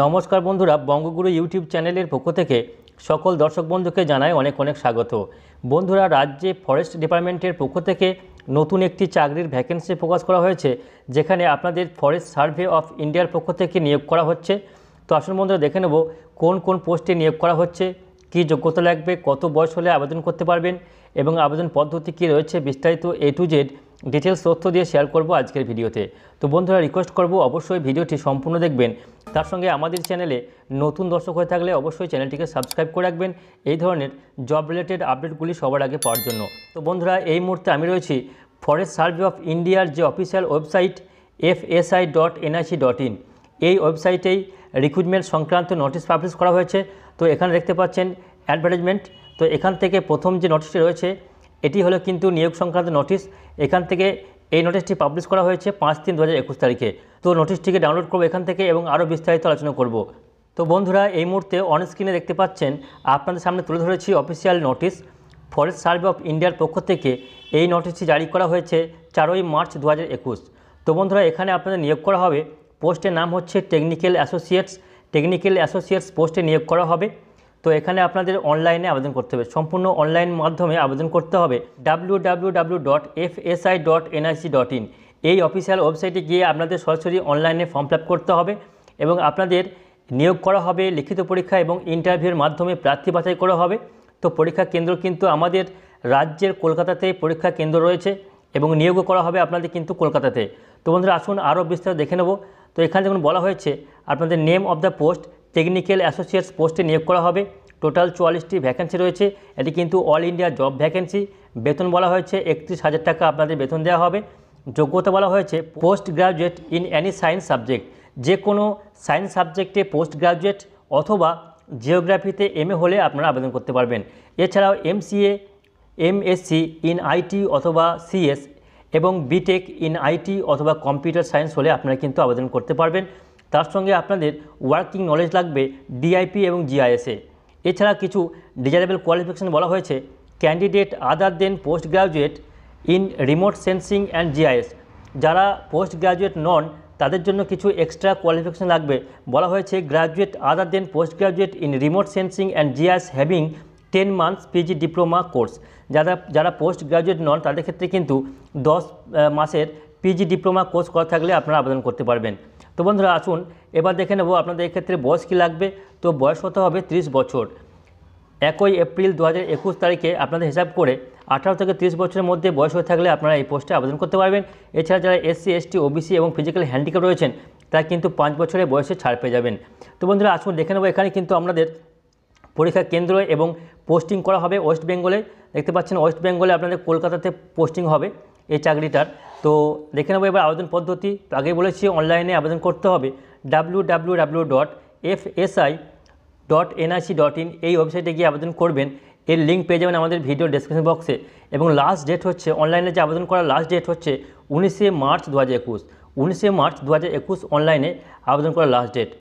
নমস্কার বন্ধুরা বঙ্গগুরু ইউটিউব চ্যানেলের পক্ষ থেকে সকল দর্শক বন্ধুকে জানাই অনেক অনেক স্বাগত বন্ধুরা রাজ্যে ফরেস্ট ডিপার্টমেন্টের পক্ষ থেকে নতুন একটি চাকরির ভ্যাকেন্সি প্রকাশ করা হয়েছে যেখানে আপনাদের ফরেস্ট সার্ভে অফ ইন্ডিয়ার পক্ষ থেকে নিয়োগ করা হচ্ছে তো আসুন বন্ধুরা দেখে নেব কোন কোন পোস্টে নিয়োগ করা হচ্ছে কি যোগ্যতা লাগবে কত বয়স হলে আবেদন করতে পারবেন এবং আবেদন পদ্ধতি কী রয়েছে বিস্তারিত এ টু জেড ডিটেলস তথ্য দিয়ে শেয়ার করব আজকের ভিডিওতে তো বন্ধুরা রিকোয়েস্ট করব অবশ্যই ভিডিওটি সম্পূর্ণ দেখবেন তার সঙ্গে আমাদের চ্যানেলে নতুন দর্শক হয়ে থাকলে অবশ্যই চ্যানেলটিকে সাবস্ক্রাইব করে রাখবেন এই ধরনের জব রিলেটেড আপডেটগুলি সবার আগে পাওয়ার জন্য তো বন্ধুরা এই মুহূর্তে আমি রয়েছি ফরেস্ট সার্ভে অফ ইন্ডিয়ার যে official website FSI dot NIC dot in এই ওয়েবসাইটেই রিক্রুটমেন্ট সংক্রান্ত নোটিশ পাবলিশ করা হয়েছে তো এখানে দেখতে পাচ্ছেন অ্যাডভার্টাইজমেন্ট তো এখান থেকে প্রথম যে নোটিশটি রয়েছে এটি হলো কিন্তু নিয়োগ সংক্রান্ত নোটিশ এখান থেকে এই নোটিশটি পাবলিশ করা হয়েছে পাঁচ তিন দু তারিখে তো নোটিশটিকে ডাউনলোড করবো এখান থেকে এবং আরও বিস্তারিত আলোচনা করব তো বন্ধুরা এই মুহূর্তে অন স্ক্রিনে দেখতে পাচ্ছেন আপনাদের সামনে তুলে ধরেছি official notice forest survey of ইন্ডিয়ার পক্ষ থেকে এই নোটিশটি জারি করা হয়েছে চারই মার্চ দু তো বন্ধুরা এখানে আপনাদের নিয়োগ করা হবে পোস্টের নাম হচ্ছে টেকনিক্যাল অ্যাসোসিয়েটস টেকনিক্যাল অ্যাসোসিয়েটস পোস্টে নিয়োগ করা হবে তো এখানে আপনাদের অনলাইনে আবেদন করতে হবে সম্পূর্ণ অনলাইন মাধ্যমে আবেদন করতে হবে ডাব্লিউ এই অফিসিয়াল ওয়েবসাইটে গিয়ে আপনাদের সরাসরি অনলাইনে ফর্ম ফিল করতে হবে এবং আপনাদের নিয়োগ করা হবে লিখিত পরীক্ষা এবং ইন্টারভিউর মাধ্যমে প্রার্থী বাছাই করা হবে তো পরীক্ষা কেন্দ্র কিন্তু আমাদের রাজ্যের কলকাতাতে পরীক্ষা কেন্দ্র রয়েছে এবং নিয়োগও করা হবে আপনাদের কিন্তু কলকাতাতে তো বন্ধুরা আসুন আরও বিস্তারিত দেখে নেব তো এখানে যখন বলা হয়েছে আপনাদের name of the post technical associates পোস্টে নিয়োগ করা হবে টোটাল চুয়াল্লিশটি ভ্যাকেন্সি রয়েছে এটি কিন্তু অল ইন্ডিয়া জব ভ্যাকেন্সি বেতন বলা হয়েছে একত্রিশ হাজার টাকা আপনাদের বেতন দেওয়া হবে যোগ্যতা বলা হয়েছে post graduate in any science subject যে কোনো সায়েন্স সাবজেক্টে পোস্ট গ্রাজুয়েট অথবা জিওগ্রাফিতে এম হলে আপনারা আবেদন করতে পারবেন এছাড়াও এমসিএ এমএসসি ইন আইটি অথবা সিএস এবং বিটেক ইন আইটি অথবা কম্পিউটার সায়েন্স হলে আপনারা কিন্তু আবেদন করতে পারবেন তার সঙ্গে আপনাদের ওয়ার্কিং নলেজ লাগবে ডিআইপি এবং জিআইএসএ এছাড়া কিছু ডিজারেবল কোয়ালিফিকেশন বলা হয়েছে candidate other than post graduate in remote sensing and GIS যারা পোস্ট গ্রাজুয়েট নন তাদের জন্য কিছু এক্সট্রা কোয়ালিফিকেশান লাগবে বলা হয়েছে graduate other than post graduate in remote sensing and GIS having ten months PG diploma course যারা যারা post graduate non তাদের ক্ষেত্রে কিন্তু দশ মাসের পিজি ডিপ্লোমা কোর্স করা থাকলে আপনারা আবেদন করতে পারবেন তো বন্ধুরা আসুন এবার দেখে নেব আপনাদের এক্ষেত্রে বয়স কী লাগবে তো বয়স হতে হবে 30 বছর একই এপ্রিল দু একুশ তারিখে আপনাদের হিসাব করে আঠারো থেকে তিরিশ বছরের মধ্যে বয়স হয়ে থাকলে আপনারা এই পোস্টে আবেদন করতে পারবেন এছাড়া যারা এসসি এসটি ওবিসি এবং ফিজিক্যাল হ্যান্ডিক্যাপ রয়েছেন তারা কিন্তু পাঁচ বছরের বয়সে ছাড় পেয়ে যাবেন তো বন্ধুরা আসুন দেখে নেব এখানে কিন্তু আপনাদের পরীক্ষা কেন্দ্র এবং পোস্টিং করা হবে ওয়েস্ট বেঙ্গলে দেখতে পাচ্ছেন ওয়েস্ট বেঙ্গলে আপনাদের কলকাতাতে পোস্টিং হবে এই চাকরিটার তো দেখে নেবো এবার আবেদন পদ্ধতি তো আগে বলেছি অনলাইনে আবেদন করতে হবে W W W dot F S I dot NIC dot in এই ওয়েবসাইটে গিয়ে আবেদন করবেন এর লিঙ্ক পেয়ে যাবেন আমাদের ভিডিও ডেসক্রিপশন বক্সে এবং লাস্ট ডেট হচ্ছে অনলাইনে যে আবেদন করার লাস্ট ডেট হচ্ছে উনিশে মার্চ দু হাজার একুশ উনিশে মার্চ দু হাজার একুশ অনলাইনে আবেদন করার লাস্ট ডেট